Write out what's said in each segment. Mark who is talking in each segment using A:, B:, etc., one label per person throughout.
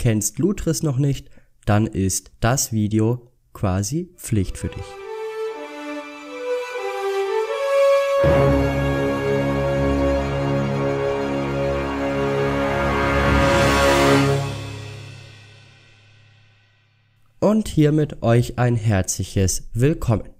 A: kennst Lutris noch nicht, dann ist das Video quasi Pflicht für dich. Und hiermit euch ein herzliches Willkommen.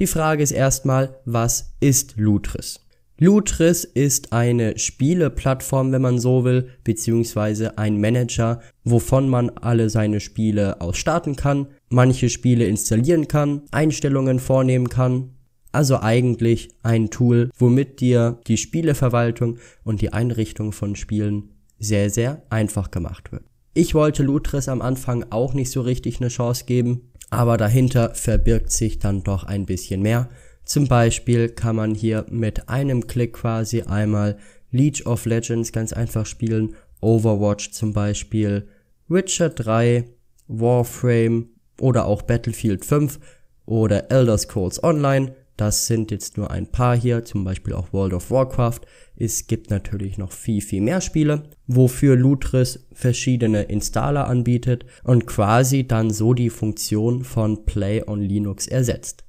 A: Die Frage ist erstmal, was ist Lutris? Lutris ist eine Spieleplattform, wenn man so will, beziehungsweise ein Manager, wovon man alle seine Spiele aus starten kann, manche Spiele installieren kann, Einstellungen vornehmen kann. Also eigentlich ein Tool, womit dir die Spieleverwaltung und die Einrichtung von Spielen sehr, sehr einfach gemacht wird. Ich wollte Lutris am Anfang auch nicht so richtig eine Chance geben, aber dahinter verbirgt sich dann doch ein bisschen mehr zum Beispiel kann man hier mit einem Klick quasi einmal League of Legends ganz einfach spielen, Overwatch zum Beispiel, Witcher 3, Warframe oder auch Battlefield 5 oder Elder Scrolls Online. Das sind jetzt nur ein paar hier, zum Beispiel auch World of Warcraft. Es gibt natürlich noch viel, viel mehr Spiele, wofür Lutris verschiedene Installer anbietet und quasi dann so die Funktion von Play on Linux ersetzt.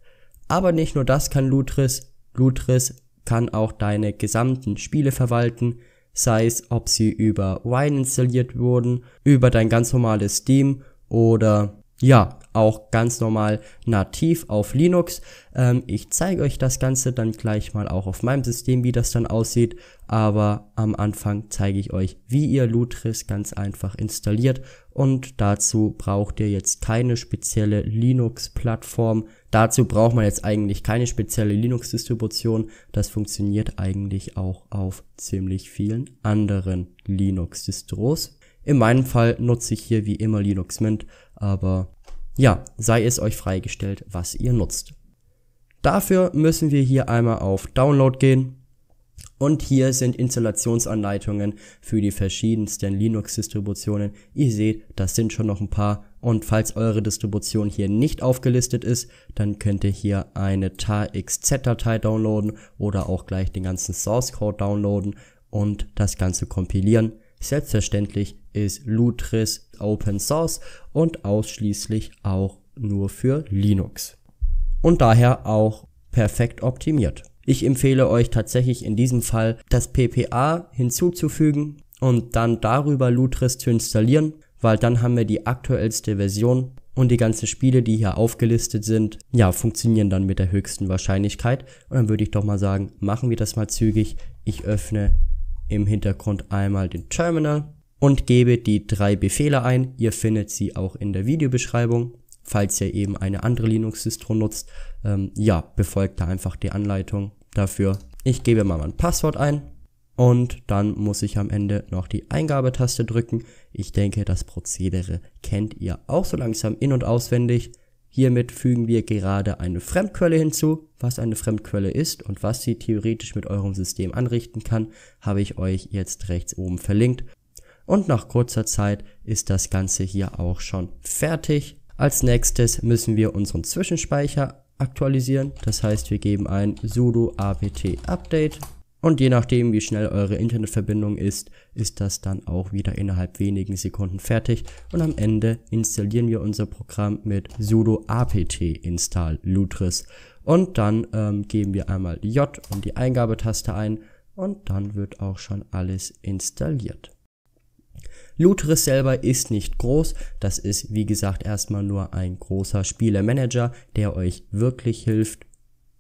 A: Aber nicht nur das kann Lutris. Lutris kann auch deine gesamten Spiele verwalten, sei es ob sie über Wine installiert wurden, über dein ganz normales Steam oder ja, auch ganz normal nativ auf Linux. Ähm, ich zeige euch das Ganze dann gleich mal auch auf meinem System, wie das dann aussieht. Aber am Anfang zeige ich euch, wie ihr Lutris ganz einfach installiert. Und dazu braucht ihr jetzt keine spezielle Linux-Plattform, Dazu braucht man jetzt eigentlich keine spezielle Linux-Distribution. Das funktioniert eigentlich auch auf ziemlich vielen anderen Linux-Distros. In meinem Fall nutze ich hier wie immer Linux Mint, aber ja, sei es euch freigestellt, was ihr nutzt. Dafür müssen wir hier einmal auf Download gehen und hier sind Installationsanleitungen für die verschiedensten Linux-Distributionen. Ihr seht, das sind schon noch ein paar. Und falls eure Distribution hier nicht aufgelistet ist, dann könnt ihr hier eine taxz datei downloaden oder auch gleich den ganzen Source Code downloaden und das Ganze kompilieren. Selbstverständlich ist Lutris Open Source und ausschließlich auch nur für Linux. Und daher auch perfekt optimiert. Ich empfehle euch tatsächlich in diesem Fall das PPA hinzuzufügen und dann darüber Lutris zu installieren, weil dann haben wir die aktuellste Version und die ganzen Spiele, die hier aufgelistet sind, ja, funktionieren dann mit der höchsten Wahrscheinlichkeit. Und dann würde ich doch mal sagen, machen wir das mal zügig. Ich öffne im Hintergrund einmal den Terminal und gebe die drei Befehle ein. Ihr findet sie auch in der Videobeschreibung falls ihr eben eine andere Linux-Distro nutzt, ähm, ja, befolgt da einfach die Anleitung dafür. Ich gebe mal mein Passwort ein und dann muss ich am Ende noch die Eingabetaste drücken. Ich denke, das Prozedere kennt ihr auch so langsam in- und auswendig. Hiermit fügen wir gerade eine Fremdquelle hinzu. Was eine Fremdquelle ist und was sie theoretisch mit eurem System anrichten kann, habe ich euch jetzt rechts oben verlinkt. Und nach kurzer Zeit ist das Ganze hier auch schon fertig. Als nächstes müssen wir unseren Zwischenspeicher aktualisieren. Das heißt, wir geben ein sudo apt update und je nachdem, wie schnell eure Internetverbindung ist, ist das dann auch wieder innerhalb wenigen Sekunden fertig. Und am Ende installieren wir unser Programm mit sudo apt install Lutris. Und dann ähm, geben wir einmal J und die Eingabetaste ein und dann wird auch schon alles installiert. Lutris selber ist nicht groß, das ist wie gesagt erstmal nur ein großer Spielemanager, der euch wirklich hilft,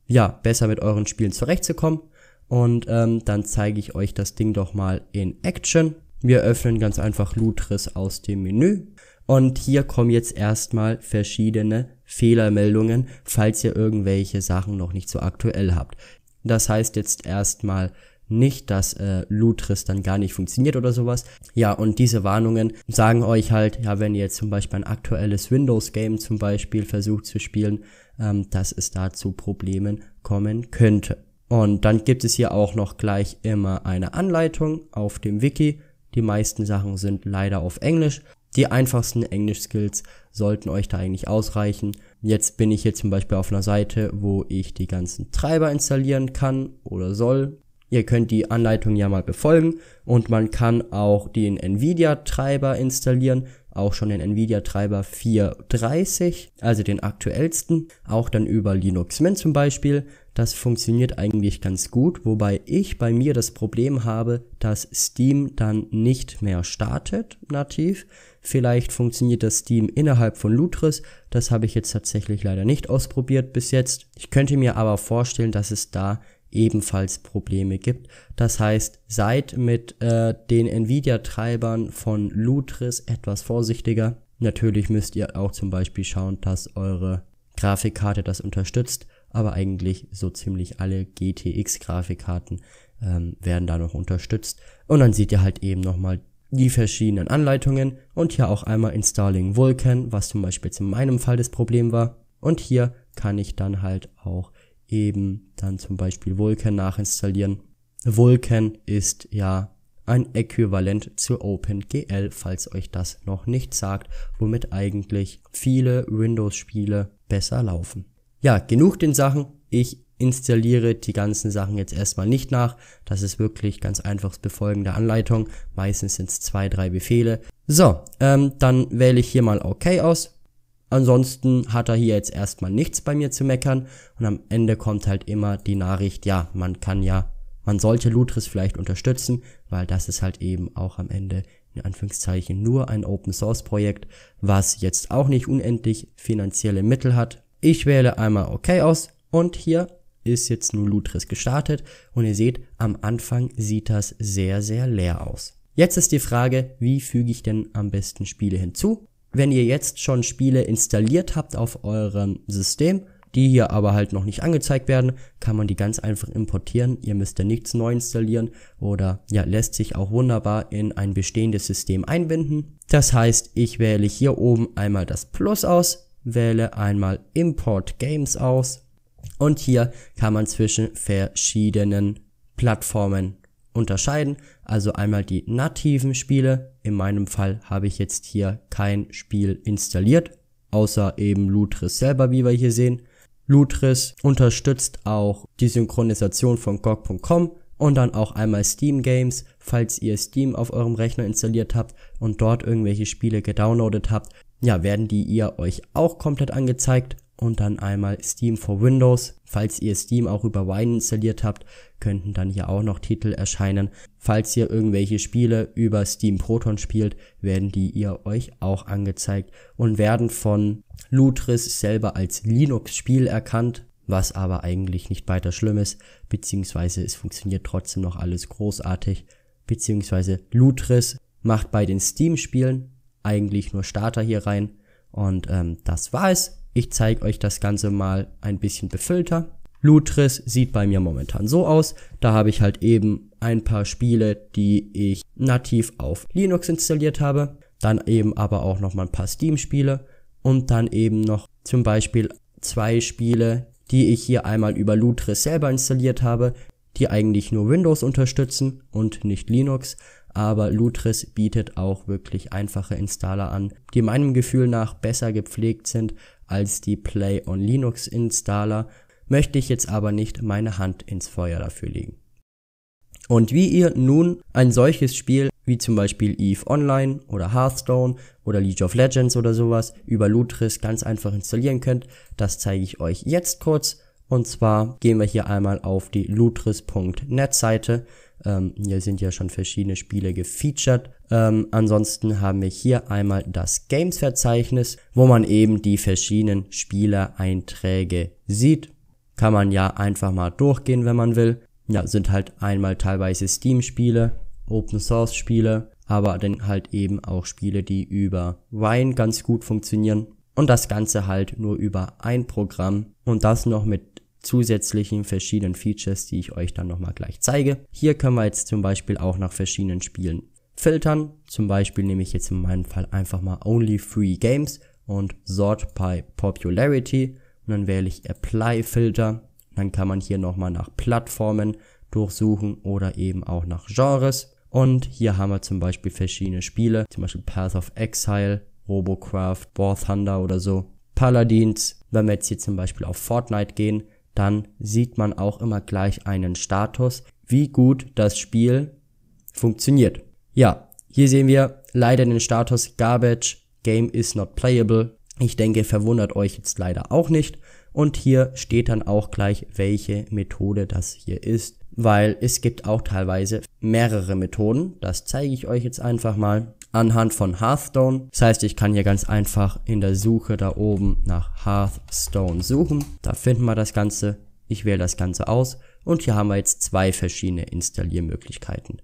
A: ja, besser mit euren Spielen zurechtzukommen. Und ähm, dann zeige ich euch das Ding doch mal in Action. Wir öffnen ganz einfach Lutris aus dem Menü. Und hier kommen jetzt erstmal verschiedene Fehlermeldungen, falls ihr irgendwelche Sachen noch nicht so aktuell habt. Das heißt jetzt erstmal nicht, dass äh, Lutris dann gar nicht funktioniert oder sowas. Ja, und diese Warnungen sagen euch halt, ja, wenn ihr jetzt zum Beispiel ein aktuelles Windows-Game zum Beispiel versucht zu spielen, ähm, dass es da zu Problemen kommen könnte. Und dann gibt es hier auch noch gleich immer eine Anleitung auf dem Wiki. Die meisten Sachen sind leider auf Englisch. Die einfachsten Englisch-Skills sollten euch da eigentlich ausreichen. Jetzt bin ich hier zum Beispiel auf einer Seite, wo ich die ganzen Treiber installieren kann oder soll Ihr könnt die Anleitung ja mal befolgen und man kann auch den Nvidia-Treiber installieren, auch schon den Nvidia-Treiber 430, also den aktuellsten, auch dann über Linux Mint zum Beispiel. Das funktioniert eigentlich ganz gut, wobei ich bei mir das Problem habe, dass Steam dann nicht mehr startet nativ. Vielleicht funktioniert das Steam innerhalb von Lutris. Das habe ich jetzt tatsächlich leider nicht ausprobiert bis jetzt. Ich könnte mir aber vorstellen, dass es da ebenfalls Probleme gibt. Das heißt, seid mit äh, den Nvidia-Treibern von Lutris etwas vorsichtiger. Natürlich müsst ihr auch zum Beispiel schauen, dass eure Grafikkarte das unterstützt, aber eigentlich so ziemlich alle GTX-Grafikkarten ähm, werden da noch unterstützt. Und dann seht ihr halt eben nochmal die verschiedenen Anleitungen und hier auch einmal Installing Vulkan, was zum Beispiel jetzt in meinem Fall das Problem war. Und hier kann ich dann halt auch eben dann zum Beispiel Vulkan nachinstallieren. Vulkan ist ja ein Äquivalent zu OpenGL, falls euch das noch nicht sagt, womit eigentlich viele Windows-Spiele besser laufen. Ja, genug den Sachen. Ich installiere die ganzen Sachen jetzt erstmal nicht nach. Das ist wirklich ganz einfaches Befolgen der Anleitung. Meistens sind es zwei, drei Befehle. So, ähm, dann wähle ich hier mal OK aus. Ansonsten hat er hier jetzt erstmal nichts bei mir zu meckern und am Ende kommt halt immer die Nachricht, ja, man kann ja, man sollte Lutris vielleicht unterstützen, weil das ist halt eben auch am Ende in Anführungszeichen nur ein Open Source Projekt, was jetzt auch nicht unendlich finanzielle Mittel hat. Ich wähle einmal OK aus und hier ist jetzt nur Lutris gestartet und ihr seht, am Anfang sieht das sehr, sehr leer aus. Jetzt ist die Frage, wie füge ich denn am besten Spiele hinzu? Wenn ihr jetzt schon Spiele installiert habt auf eurem System, die hier aber halt noch nicht angezeigt werden, kann man die ganz einfach importieren. Ihr müsst ja nichts neu installieren oder ja, lässt sich auch wunderbar in ein bestehendes System einbinden. Das heißt, ich wähle hier oben einmal das Plus aus, wähle einmal Import Games aus und hier kann man zwischen verschiedenen Plattformen unterscheiden. Also einmal die nativen Spiele, in meinem Fall habe ich jetzt hier kein Spiel installiert, außer eben Lutris selber, wie wir hier sehen. Lutris unterstützt auch die Synchronisation von GOG.com und dann auch einmal Steam Games, falls ihr Steam auf eurem Rechner installiert habt und dort irgendwelche Spiele gedownloadet habt, ja, werden die ihr euch auch komplett angezeigt und dann einmal Steam for Windows. Falls ihr Steam auch über Wine installiert habt, könnten dann hier auch noch Titel erscheinen. Falls ihr irgendwelche Spiele über Steam Proton spielt, werden die ihr euch auch angezeigt und werden von Lutris selber als Linux-Spiel erkannt, was aber eigentlich nicht weiter schlimm ist, beziehungsweise es funktioniert trotzdem noch alles großartig, beziehungsweise Lutris macht bei den Steam-Spielen eigentlich nur Starter hier rein. Und ähm, das war es ich zeige euch das Ganze mal ein bisschen befüllter. Lutris sieht bei mir momentan so aus. Da habe ich halt eben ein paar Spiele, die ich nativ auf Linux installiert habe. Dann eben aber auch nochmal ein paar Steam-Spiele. Und dann eben noch zum Beispiel zwei Spiele, die ich hier einmal über Lutris selber installiert habe, die eigentlich nur Windows unterstützen und nicht Linux. Aber Lutris bietet auch wirklich einfache Installer an, die meinem Gefühl nach besser gepflegt sind als die Play on Linux Installer, möchte ich jetzt aber nicht meine Hand ins Feuer dafür legen. Und wie ihr nun ein solches Spiel wie zum Beispiel EVE Online oder Hearthstone oder League of Legends oder sowas über Lutris ganz einfach installieren könnt, das zeige ich euch jetzt kurz. Und zwar gehen wir hier einmal auf die lutris.net Seite. Ähm, hier sind ja schon verschiedene Spiele gefeatured. Ähm, ansonsten haben wir hier einmal das Games-Verzeichnis, wo man eben die verschiedenen Spielereinträge sieht. Kann man ja einfach mal durchgehen, wenn man will. Ja, sind halt einmal teilweise Steam-Spiele, Open-Source-Spiele, aber dann halt eben auch Spiele, die über Wine ganz gut funktionieren. Und das Ganze halt nur über ein Programm und das noch mit zusätzlichen verschiedenen Features, die ich euch dann nochmal gleich zeige. Hier können wir jetzt zum Beispiel auch nach verschiedenen Spielen filtern. Zum Beispiel nehme ich jetzt in meinem Fall einfach mal Only Free Games und Sort by Popularity und dann wähle ich Apply Filter. Dann kann man hier nochmal nach Plattformen durchsuchen oder eben auch nach Genres. Und hier haben wir zum Beispiel verschiedene Spiele, zum Beispiel Path of Exile, Robocraft, War Thunder oder so, Paladins. Wenn wir jetzt hier zum Beispiel auf Fortnite gehen, dann sieht man auch immer gleich einen Status, wie gut das Spiel funktioniert. Ja, hier sehen wir leider den Status Garbage, Game is not playable. Ich denke, verwundert euch jetzt leider auch nicht. Und hier steht dann auch gleich, welche Methode das hier ist, weil es gibt auch teilweise mehrere Methoden. Das zeige ich euch jetzt einfach mal anhand von Hearthstone. Das heißt, ich kann hier ganz einfach in der Suche da oben nach Hearthstone suchen. Da finden wir das Ganze. Ich wähle das Ganze aus und hier haben wir jetzt zwei verschiedene Installiermöglichkeiten.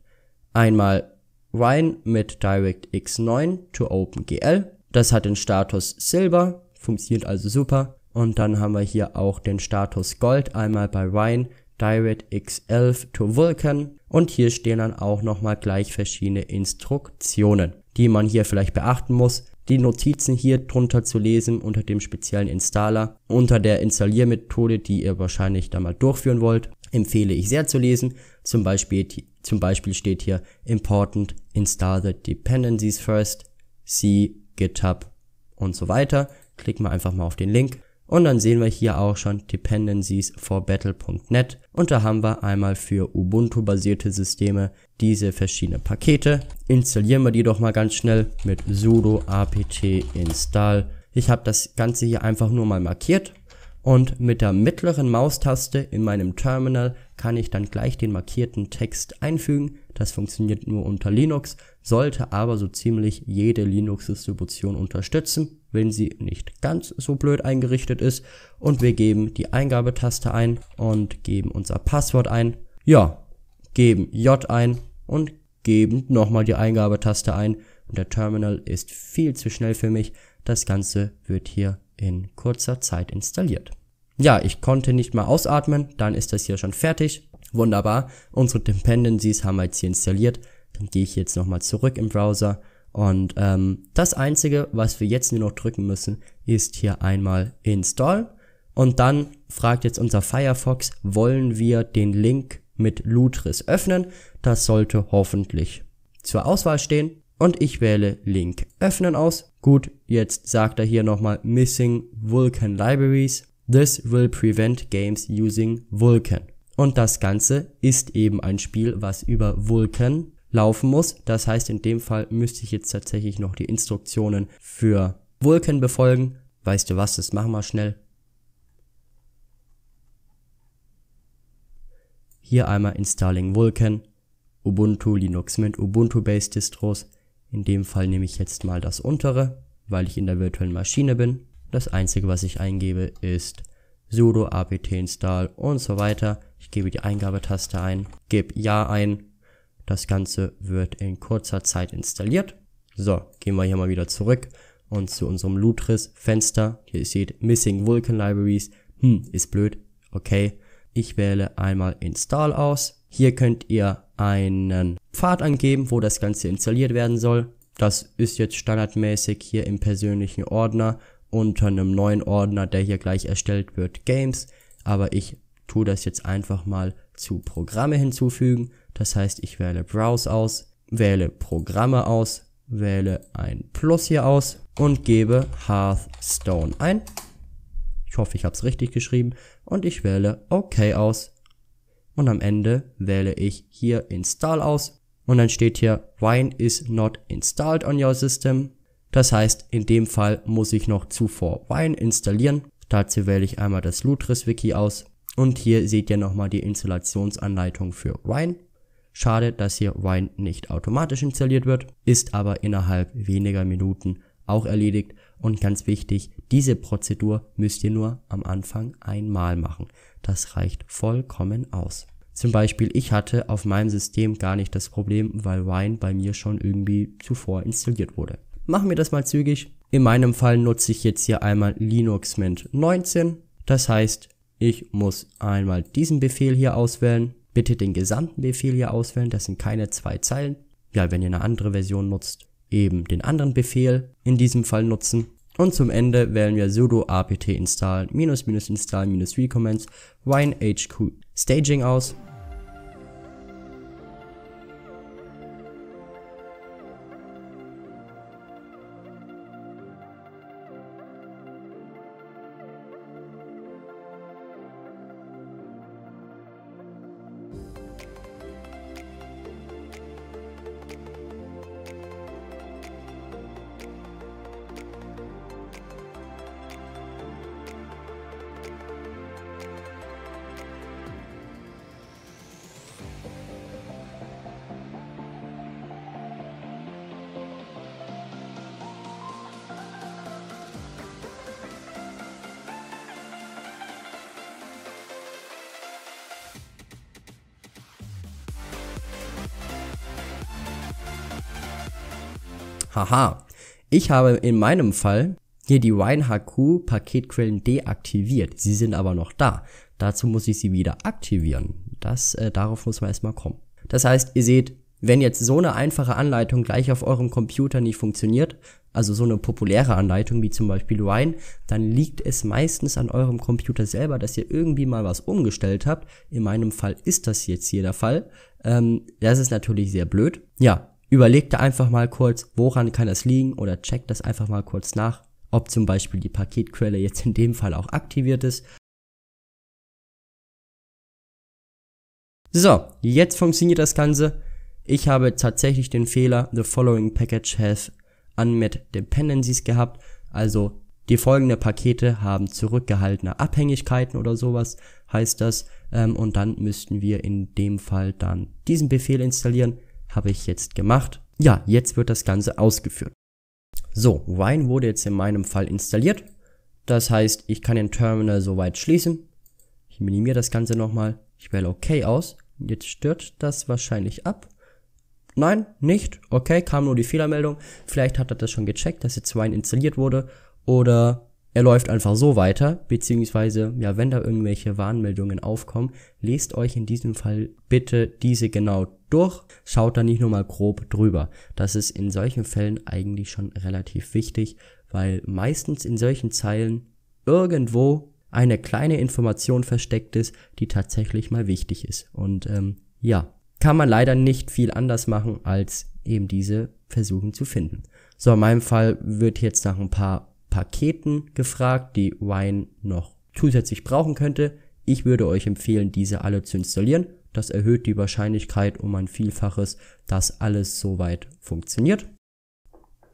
A: Einmal Ryan mit DirectX 9 to OpenGL. Das hat den Status Silber, funktioniert also super. Und dann haben wir hier auch den Status Gold, einmal bei Ryan, DirectX 11 to Vulkan. Und hier stehen dann auch nochmal gleich verschiedene Instruktionen, die man hier vielleicht beachten muss die Notizen hier drunter zu lesen unter dem speziellen Installer. Unter der Installiermethode, die ihr wahrscheinlich da mal durchführen wollt, empfehle ich sehr zu lesen. Zum Beispiel, zum Beispiel steht hier Important Install the Dependencies First, see GitHub und so weiter. Klick mal einfach mal auf den Link. Und dann sehen wir hier auch schon Dependencies for Battle.net und da haben wir einmal für Ubuntu-basierte Systeme diese verschiedenen Pakete. Installieren wir die doch mal ganz schnell mit sudo apt install. Ich habe das Ganze hier einfach nur mal markiert und mit der mittleren Maustaste in meinem Terminal kann ich dann gleich den markierten Text einfügen. Das funktioniert nur unter Linux, sollte aber so ziemlich jede Linux-Distribution unterstützen wenn sie nicht ganz so blöd eingerichtet ist. Und wir geben die Eingabetaste ein und geben unser Passwort ein. Ja, geben J ein und geben nochmal die Eingabetaste ein. Und der Terminal ist viel zu schnell für mich. Das Ganze wird hier in kurzer Zeit installiert. Ja, ich konnte nicht mal ausatmen, dann ist das hier schon fertig. Wunderbar, unsere Dependencies haben wir jetzt hier installiert. Dann gehe ich jetzt nochmal zurück im Browser und ähm, das Einzige, was wir jetzt nur noch drücken müssen, ist hier einmal Install. Und dann fragt jetzt unser Firefox, wollen wir den Link mit Lutris öffnen? Das sollte hoffentlich zur Auswahl stehen. Und ich wähle Link öffnen aus. Gut, jetzt sagt er hier nochmal Missing Vulkan Libraries. This will prevent games using Vulkan. Und das Ganze ist eben ein Spiel, was über Vulkan laufen muss. Das heißt, in dem Fall müsste ich jetzt tatsächlich noch die Instruktionen für Vulkan befolgen. Weißt du was, das machen wir schnell. Hier einmal Installing Vulkan, Ubuntu Linux Mint, Ubuntu Based Distros. In dem Fall nehme ich jetzt mal das untere, weil ich in der virtuellen Maschine bin. Das einzige, was ich eingebe, ist sudo apt install und so weiter. Ich gebe die Eingabetaste ein, gebe ja ein das Ganze wird in kurzer Zeit installiert. So, gehen wir hier mal wieder zurück und zu unserem Lutris-Fenster. Hier steht Missing Vulkan Libraries. Hm, ist blöd. Okay. Ich wähle einmal Install aus. Hier könnt ihr einen Pfad angeben, wo das Ganze installiert werden soll. Das ist jetzt standardmäßig hier im persönlichen Ordner unter einem neuen Ordner, der hier gleich erstellt wird, Games. Aber ich tue das jetzt einfach mal zu Programme hinzufügen das heißt, ich wähle Browse aus, wähle Programme aus, wähle ein Plus hier aus und gebe Hearthstone ein. Ich hoffe, ich habe es richtig geschrieben. Und ich wähle OK aus. Und am Ende wähle ich hier Install aus. Und dann steht hier Wine is not installed on your system. Das heißt, in dem Fall muss ich noch zuvor Wine installieren. Dazu wähle ich einmal das Lutris-Wiki aus. Und hier seht ihr nochmal die Installationsanleitung für Wine. Schade, dass hier Wine nicht automatisch installiert wird, ist aber innerhalb weniger Minuten auch erledigt. Und ganz wichtig, diese Prozedur müsst ihr nur am Anfang einmal machen. Das reicht vollkommen aus. Zum Beispiel, ich hatte auf meinem System gar nicht das Problem, weil Wine bei mir schon irgendwie zuvor installiert wurde. Machen wir das mal zügig. In meinem Fall nutze ich jetzt hier einmal Linux Mint 19. Das heißt, ich muss einmal diesen Befehl hier auswählen, bitte den gesamten Befehl hier auswählen, das sind keine zwei Zeilen. Ja, wenn ihr eine andere Version nutzt, eben den anderen Befehl in diesem Fall nutzen. Und zum Ende wählen wir sudo apt install minus minus install minus recommends ynhq staging aus. Haha. Ich habe in meinem Fall hier die WineHQ Paketquellen deaktiviert. Sie sind aber noch da. Dazu muss ich sie wieder aktivieren. Das, äh, darauf muss man erstmal kommen. Das heißt, ihr seht, wenn jetzt so eine einfache Anleitung gleich auf eurem Computer nicht funktioniert, also so eine populäre Anleitung wie zum Beispiel Wine, dann liegt es meistens an eurem Computer selber, dass ihr irgendwie mal was umgestellt habt. In meinem Fall ist das jetzt hier der Fall. Ähm, das ist natürlich sehr blöd. Ja, Überleg da einfach mal kurz, woran kann das liegen oder check das einfach mal kurz nach, ob zum Beispiel die Paketquelle jetzt in dem Fall auch aktiviert ist. So, jetzt funktioniert das Ganze. Ich habe tatsächlich den Fehler, the following package has unmet dependencies gehabt, also die folgenden Pakete haben zurückgehaltene Abhängigkeiten oder sowas, heißt das. Ähm, und dann müssten wir in dem Fall dann diesen Befehl installieren habe ich jetzt gemacht. Ja, jetzt wird das Ganze ausgeführt. So, Wine wurde jetzt in meinem Fall installiert. Das heißt, ich kann den Terminal soweit schließen. Ich minimiere das Ganze nochmal. Ich wähle OK aus. Jetzt stört das wahrscheinlich ab. Nein, nicht. Okay, kam nur die Fehlermeldung. Vielleicht hat er das schon gecheckt, dass jetzt Wine installiert wurde. Oder er läuft einfach so weiter, beziehungsweise, ja, wenn da irgendwelche Warnmeldungen aufkommen, lest euch in diesem Fall bitte diese genau durch, schaut da nicht nur mal grob drüber. Das ist in solchen Fällen eigentlich schon relativ wichtig, weil meistens in solchen Zeilen irgendwo eine kleine Information versteckt ist, die tatsächlich mal wichtig ist. Und ähm, ja, kann man leider nicht viel anders machen, als eben diese versuchen zu finden. So, in meinem Fall wird jetzt nach ein paar Paketen gefragt, die Wine noch zusätzlich brauchen könnte. Ich würde euch empfehlen, diese alle zu installieren. Das erhöht die Wahrscheinlichkeit um ein Vielfaches, dass alles soweit funktioniert.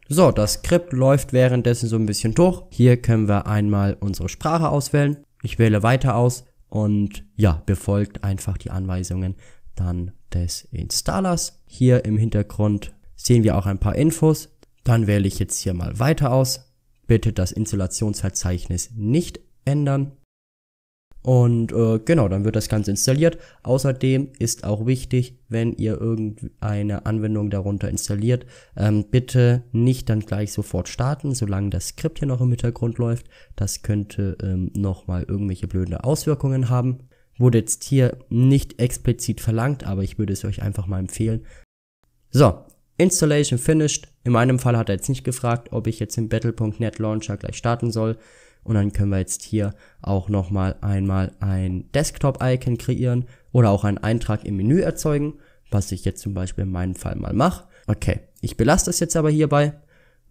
A: So, das Skript läuft währenddessen so ein bisschen durch. Hier können wir einmal unsere Sprache auswählen. Ich wähle weiter aus und ja, befolgt einfach die Anweisungen dann des Installers. Hier im Hintergrund sehen wir auch ein paar Infos. Dann wähle ich jetzt hier mal weiter aus bitte das Installationsverzeichnis nicht ändern. Und äh, genau, dann wird das Ganze installiert. Außerdem ist auch wichtig, wenn ihr irgendeine Anwendung darunter installiert, ähm, bitte nicht dann gleich sofort starten, solange das Skript hier noch im Hintergrund läuft. Das könnte ähm, nochmal irgendwelche blöden Auswirkungen haben. Wurde jetzt hier nicht explizit verlangt, aber ich würde es euch einfach mal empfehlen. So, Installation finished. In meinem Fall hat er jetzt nicht gefragt, ob ich jetzt den Battle.net Launcher gleich starten soll. Und dann können wir jetzt hier auch nochmal einmal ein Desktop-Icon kreieren oder auch einen Eintrag im Menü erzeugen, was ich jetzt zum Beispiel in meinem Fall mal mache. Okay, ich belasse das jetzt aber hierbei,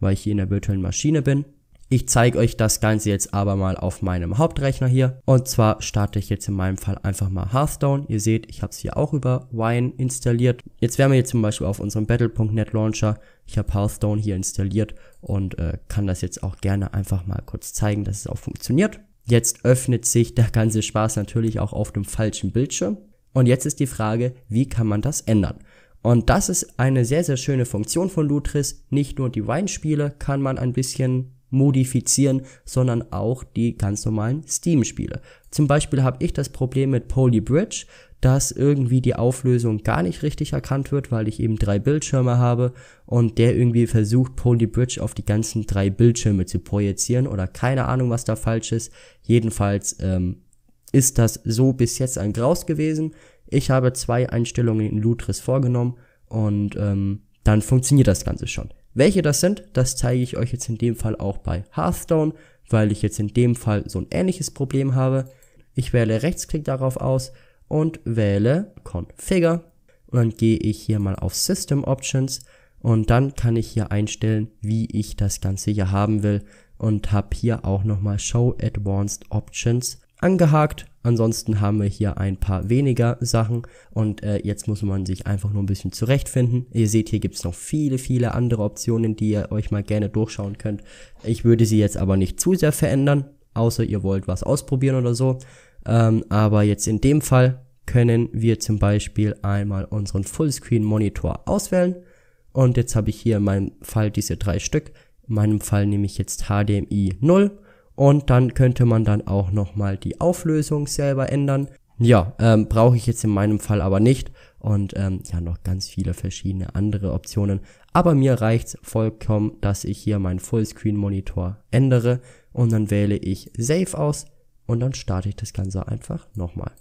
A: weil ich hier in der virtuellen Maschine bin ich zeige euch das Ganze jetzt aber mal auf meinem Hauptrechner hier. Und zwar starte ich jetzt in meinem Fall einfach mal Hearthstone. Ihr seht, ich habe es hier auch über Wine installiert. Jetzt wären wir jetzt zum Beispiel auf unserem Battle.net Launcher. Ich habe Hearthstone hier installiert und äh, kann das jetzt auch gerne einfach mal kurz zeigen, dass es auch funktioniert. Jetzt öffnet sich der ganze Spaß natürlich auch auf dem falschen Bildschirm. Und jetzt ist die Frage, wie kann man das ändern? Und das ist eine sehr, sehr schöne Funktion von Lutris. Nicht nur die Weinspiele kann man ein bisschen modifizieren, sondern auch die ganz normalen Steam-Spiele. Zum Beispiel habe ich das Problem mit Poly Bridge, dass irgendwie die Auflösung gar nicht richtig erkannt wird, weil ich eben drei Bildschirme habe und der irgendwie versucht, Poly Bridge auf die ganzen drei Bildschirme zu projizieren oder keine Ahnung, was da falsch ist. Jedenfalls ähm, ist das so bis jetzt ein Graus gewesen. Ich habe zwei Einstellungen in Lutris vorgenommen und ähm, dann funktioniert das Ganze schon. Welche das sind, das zeige ich euch jetzt in dem Fall auch bei Hearthstone, weil ich jetzt in dem Fall so ein ähnliches Problem habe. Ich wähle Rechtsklick darauf aus und wähle Configure und dann gehe ich hier mal auf System Options und dann kann ich hier einstellen, wie ich das Ganze hier haben will und habe hier auch nochmal Show Advanced Options angehakt Ansonsten haben wir hier ein paar weniger Sachen und äh, jetzt muss man sich einfach nur ein bisschen zurechtfinden. Ihr seht, hier gibt es noch viele, viele andere Optionen, die ihr euch mal gerne durchschauen könnt. Ich würde sie jetzt aber nicht zu sehr verändern, außer ihr wollt was ausprobieren oder so. Ähm, aber jetzt in dem Fall können wir zum Beispiel einmal unseren Fullscreen-Monitor auswählen. Und jetzt habe ich hier in meinem Fall diese drei Stück. In meinem Fall nehme ich jetzt HDMI 0 und dann könnte man dann auch nochmal die Auflösung selber ändern. Ja, ähm, brauche ich jetzt in meinem Fall aber nicht. Und ähm, ja, noch ganz viele verschiedene andere Optionen. Aber mir reicht's vollkommen, dass ich hier meinen Fullscreen-Monitor ändere. Und dann wähle ich Save aus. Und dann starte ich das Ganze einfach nochmal.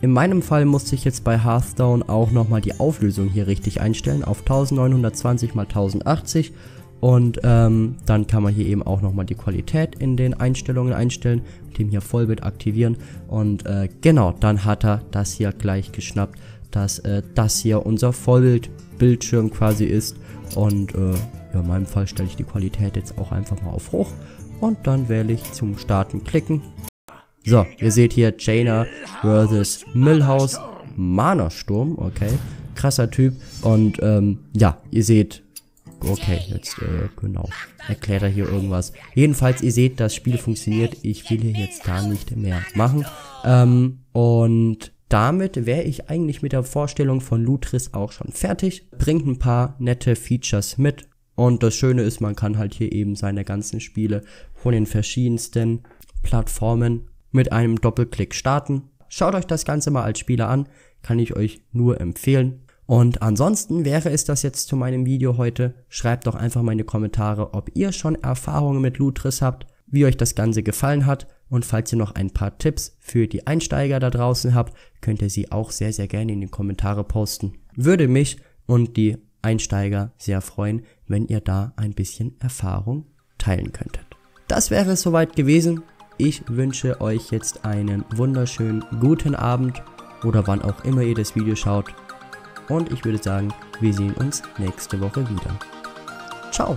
A: In meinem Fall musste ich jetzt bei Hearthstone auch nochmal die Auflösung hier richtig einstellen auf 1920 x 1080 und ähm, dann kann man hier eben auch nochmal die Qualität in den Einstellungen einstellen, mit dem hier Vollbild aktivieren. Und äh, genau, dann hat er das hier gleich geschnappt, dass äh, das hier unser Vollbildbildschirm quasi ist. Und äh, ja, in meinem Fall stelle ich die Qualität jetzt auch einfach mal auf hoch. Und dann wähle ich zum Starten klicken. So, ihr seht hier Jaina versus Millhouse Mana Sturm, okay. Krasser Typ. Und ähm, ja, ihr seht, okay, jetzt, äh, genau. Erklärt er hier irgendwas. Jedenfalls, ihr seht, das Spiel funktioniert. Ich will hier jetzt gar nicht mehr machen. Ähm, und damit wäre ich eigentlich mit der Vorstellung von Lutris auch schon fertig. Bringt ein paar nette Features mit. Und das Schöne ist, man kann halt hier eben seine ganzen Spiele von den verschiedensten Plattformen mit einem Doppelklick starten. Schaut euch das Ganze mal als Spieler an, kann ich euch nur empfehlen. Und ansonsten wäre es das jetzt zu meinem Video heute. Schreibt doch einfach mal in die Kommentare, ob ihr schon Erfahrungen mit Lutris habt, wie euch das Ganze gefallen hat. Und falls ihr noch ein paar Tipps für die Einsteiger da draußen habt, könnt ihr sie auch sehr, sehr gerne in die Kommentare posten. Würde mich und die Einsteiger sehr freuen, wenn ihr da ein bisschen Erfahrung teilen könntet. Das wäre es soweit gewesen. Ich wünsche euch jetzt einen wunderschönen guten Abend oder wann auch immer ihr das Video schaut. Und ich würde sagen, wir sehen uns nächste Woche wieder. Ciao!